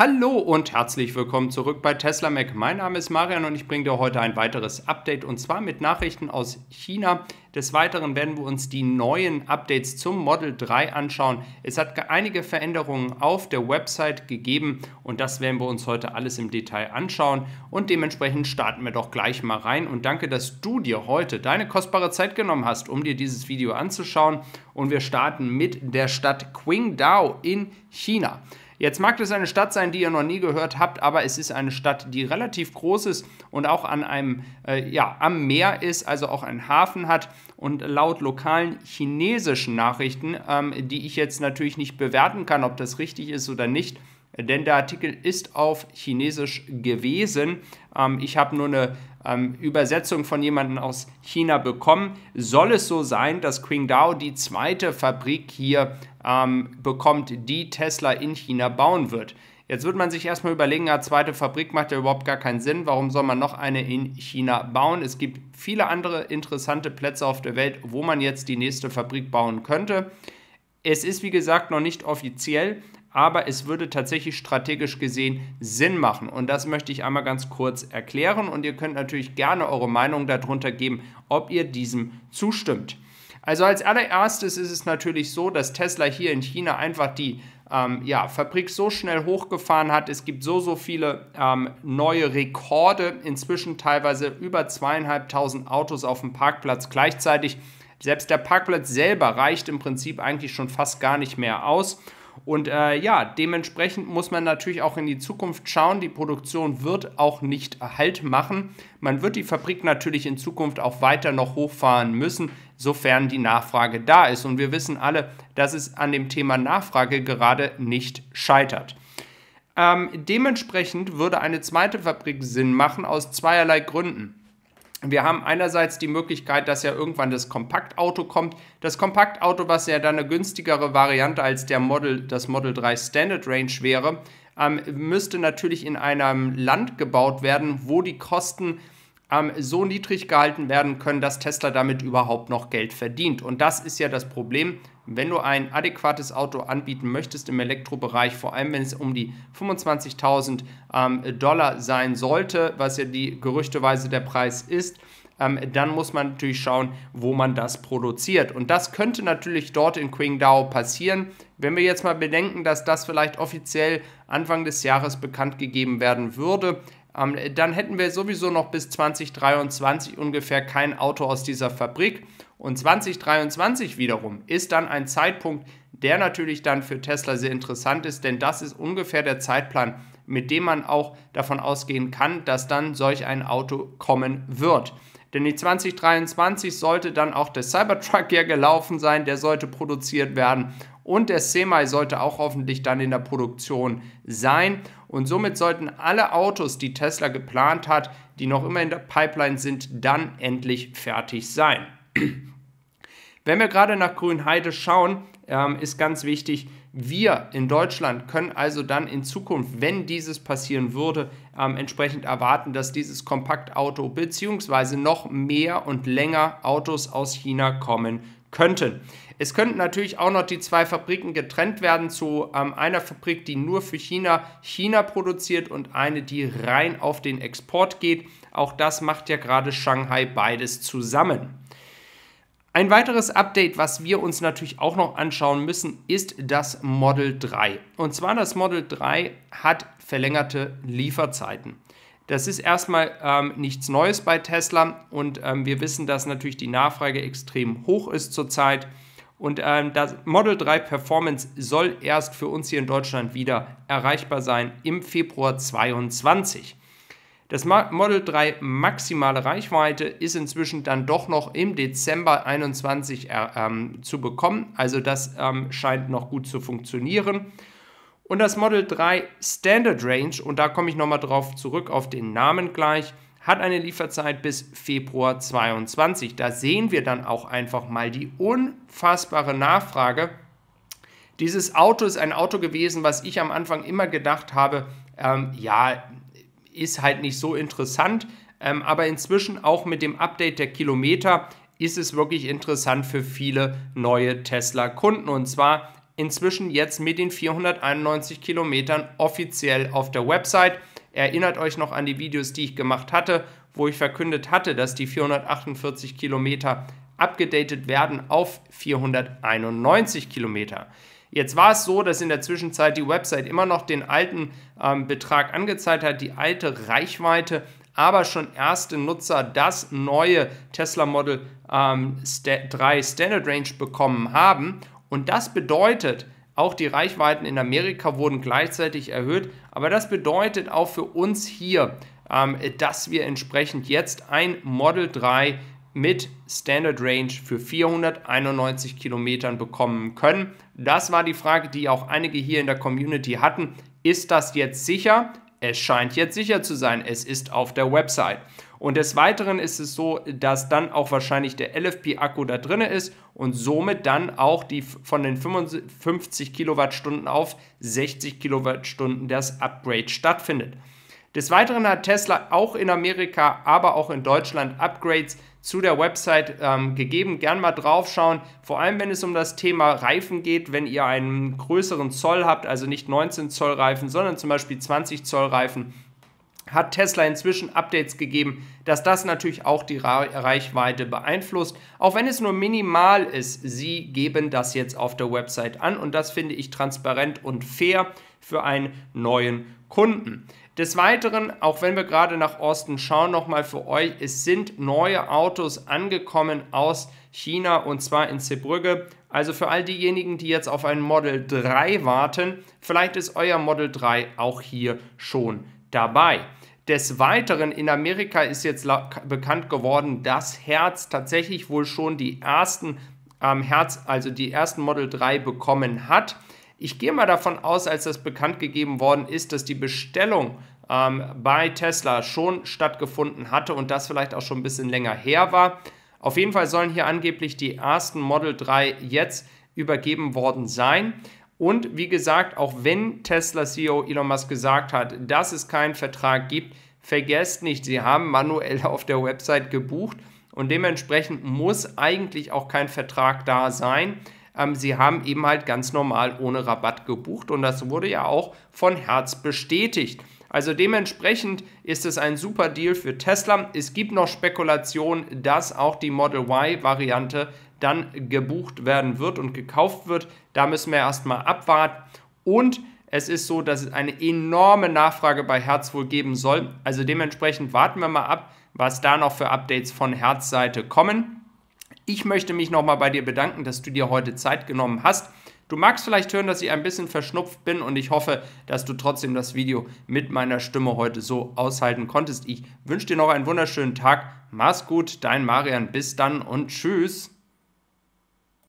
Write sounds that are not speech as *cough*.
Hallo und herzlich willkommen zurück bei Tesla Mac. Mein Name ist Marian und ich bringe dir heute ein weiteres Update und zwar mit Nachrichten aus China. Des Weiteren werden wir uns die neuen Updates zum Model 3 anschauen. Es hat einige Veränderungen auf der Website gegeben und das werden wir uns heute alles im Detail anschauen und dementsprechend starten wir doch gleich mal rein und danke, dass du dir heute deine kostbare Zeit genommen hast, um dir dieses Video anzuschauen und wir starten mit der Stadt Qingdao in China. Jetzt mag das eine Stadt sein, die ihr noch nie gehört habt, aber es ist eine Stadt, die relativ groß ist und auch an einem, äh, ja, am Meer ist, also auch einen Hafen hat. Und laut lokalen chinesischen Nachrichten, ähm, die ich jetzt natürlich nicht bewerten kann, ob das richtig ist oder nicht, denn der Artikel ist auf Chinesisch gewesen. Ähm, ich habe nur eine ähm, Übersetzung von jemandem aus China bekommen. Soll es so sein, dass Qingdao die zweite Fabrik hier ähm, bekommt, die Tesla in China bauen wird? Jetzt wird man sich erstmal überlegen, eine zweite Fabrik macht ja überhaupt gar keinen Sinn. Warum soll man noch eine in China bauen? Es gibt viele andere interessante Plätze auf der Welt, wo man jetzt die nächste Fabrik bauen könnte. Es ist wie gesagt noch nicht offiziell, aber es würde tatsächlich strategisch gesehen Sinn machen. Und das möchte ich einmal ganz kurz erklären und ihr könnt natürlich gerne eure Meinung darunter geben, ob ihr diesem zustimmt. Also als allererstes ist es natürlich so, dass Tesla hier in China einfach die ähm, ja, Fabrik so schnell hochgefahren hat. Es gibt so, so viele ähm, neue Rekorde. Inzwischen teilweise über zweieinhalbtausend Autos auf dem Parkplatz gleichzeitig. Selbst der Parkplatz selber reicht im Prinzip eigentlich schon fast gar nicht mehr aus. Und äh, ja, dementsprechend muss man natürlich auch in die Zukunft schauen. Die Produktion wird auch nicht Halt machen. Man wird die Fabrik natürlich in Zukunft auch weiter noch hochfahren müssen, sofern die Nachfrage da ist. Und wir wissen alle, dass es an dem Thema Nachfrage gerade nicht scheitert. Ähm, dementsprechend würde eine zweite Fabrik Sinn machen aus zweierlei Gründen wir haben einerseits die Möglichkeit, dass ja irgendwann das Kompaktauto kommt. Das Kompaktauto, was ja dann eine günstigere Variante als der Model, das Model 3 Standard Range wäre, ähm, müsste natürlich in einem Land gebaut werden, wo die Kosten ähm, so niedrig gehalten werden können, dass Tesla damit überhaupt noch Geld verdient. Und das ist ja das Problem, wenn du ein adäquates Auto anbieten möchtest im Elektrobereich, vor allem wenn es um die 25.000 ähm, Dollar sein sollte, was ja die gerüchteweise der Preis ist, ähm, dann muss man natürlich schauen, wo man das produziert. Und das könnte natürlich dort in Qingdao passieren. Wenn wir jetzt mal bedenken, dass das vielleicht offiziell Anfang des Jahres bekannt gegeben werden würde, ähm, dann hätten wir sowieso noch bis 2023 ungefähr kein Auto aus dieser Fabrik. Und 2023 wiederum ist dann ein Zeitpunkt, der natürlich dann für Tesla sehr interessant ist, denn das ist ungefähr der Zeitplan, mit dem man auch davon ausgehen kann, dass dann solch ein Auto kommen wird. Denn die 2023 sollte dann auch der Cybertruck *laughs* ja gelaufen sein, der sollte produziert werden und der Semi sollte auch hoffentlich dann in der Produktion sein. Und somit sollten alle Autos, die Tesla geplant hat, die noch immer in der Pipeline sind, dann endlich fertig sein. *clears throat* Wenn wir gerade nach Grünheide schauen, ähm, ist ganz wichtig, wir in Deutschland können also dann in Zukunft, wenn dieses passieren würde, ähm, entsprechend erwarten, dass dieses Kompaktauto bzw. noch mehr und länger Autos aus China kommen könnten. Es könnten natürlich auch noch die zwei Fabriken getrennt werden zu ähm, einer Fabrik, die nur für China China produziert und eine, die rein auf den Export geht. Auch das macht ja gerade Shanghai beides zusammen. Ein weiteres Update, was wir uns natürlich auch noch anschauen müssen, ist das Model 3. Und zwar das Model 3 hat verlängerte Lieferzeiten. Das ist erstmal ähm, nichts Neues bei Tesla und ähm, wir wissen, dass natürlich die Nachfrage extrem hoch ist zurzeit. Und ähm, das Model 3 Performance soll erst für uns hier in Deutschland wieder erreichbar sein im Februar 2022. Das Model 3 maximale Reichweite ist inzwischen dann doch noch im Dezember 2021 äh, ähm, zu bekommen. Also das ähm, scheint noch gut zu funktionieren. Und das Model 3 Standard Range, und da komme ich nochmal drauf zurück auf den Namen gleich, hat eine Lieferzeit bis Februar 22. Da sehen wir dann auch einfach mal die unfassbare Nachfrage. Dieses Auto ist ein Auto gewesen, was ich am Anfang immer gedacht habe, ähm, ja, ist halt nicht so interessant, ähm, aber inzwischen auch mit dem Update der Kilometer ist es wirklich interessant für viele neue Tesla-Kunden. Und zwar inzwischen jetzt mit den 491 Kilometern offiziell auf der Website. Erinnert euch noch an die Videos, die ich gemacht hatte, wo ich verkündet hatte, dass die 448 Kilometer abgedatet werden auf 491 Kilometer. Jetzt war es so, dass in der Zwischenzeit die Website immer noch den alten ähm, Betrag angezeigt hat, die alte Reichweite, aber schon erste Nutzer das neue Tesla Model ähm, St 3 Standard Range bekommen haben und das bedeutet, auch die Reichweiten in Amerika wurden gleichzeitig erhöht, aber das bedeutet auch für uns hier, ähm, dass wir entsprechend jetzt ein Model 3 mit Standard Range für 491 Kilometern bekommen können. Das war die Frage, die auch einige hier in der Community hatten. Ist das jetzt sicher? Es scheint jetzt sicher zu sein. Es ist auf der Website. Und des Weiteren ist es so, dass dann auch wahrscheinlich der LFP-Akku da drin ist und somit dann auch die von den 55 Kilowattstunden auf 60 Kilowattstunden das Upgrade stattfindet. Des Weiteren hat Tesla auch in Amerika, aber auch in Deutschland Upgrades zu der Website ähm, gegeben. Gern mal draufschauen, vor allem wenn es um das Thema Reifen geht, wenn ihr einen größeren Zoll habt, also nicht 19 Zoll Reifen, sondern zum Beispiel 20 Zoll Reifen hat Tesla inzwischen Updates gegeben, dass das natürlich auch die Reichweite beeinflusst. Auch wenn es nur minimal ist, sie geben das jetzt auf der Website an und das finde ich transparent und fair für einen neuen Kunden. Des Weiteren, auch wenn wir gerade nach Osten schauen, nochmal für euch, es sind neue Autos angekommen aus China und zwar in Zeebrügge. Also für all diejenigen, die jetzt auf ein Model 3 warten, vielleicht ist euer Model 3 auch hier schon dabei. Des Weiteren in Amerika ist jetzt bekannt geworden, dass Herz tatsächlich wohl schon die ersten ähm, Herz, also die ersten Model 3 bekommen hat. Ich gehe mal davon aus, als das bekannt gegeben worden ist, dass die Bestellung ähm, bei Tesla schon stattgefunden hatte und das vielleicht auch schon ein bisschen länger her war. Auf jeden Fall sollen hier angeblich die ersten Model 3 jetzt übergeben worden sein. Und wie gesagt, auch wenn Tesla CEO Elon Musk gesagt hat, dass es keinen Vertrag gibt, vergesst nicht, sie haben manuell auf der Website gebucht und dementsprechend muss eigentlich auch kein Vertrag da sein. Ähm, sie haben eben halt ganz normal ohne Rabatt gebucht und das wurde ja auch von Herz bestätigt. Also dementsprechend ist es ein super Deal für Tesla. Es gibt noch Spekulationen, dass auch die Model Y-Variante dann gebucht werden wird und gekauft wird. Da müssen wir erstmal abwarten. Und es ist so, dass es eine enorme Nachfrage bei Herz wohl geben soll. Also dementsprechend warten wir mal ab, was da noch für Updates von Herzseite kommen. Ich möchte mich nochmal bei dir bedanken, dass du dir heute Zeit genommen hast. Du magst vielleicht hören, dass ich ein bisschen verschnupft bin und ich hoffe, dass du trotzdem das Video mit meiner Stimme heute so aushalten konntest. Ich wünsche dir noch einen wunderschönen Tag. Mach's gut, dein Marian. Bis dann und tschüss.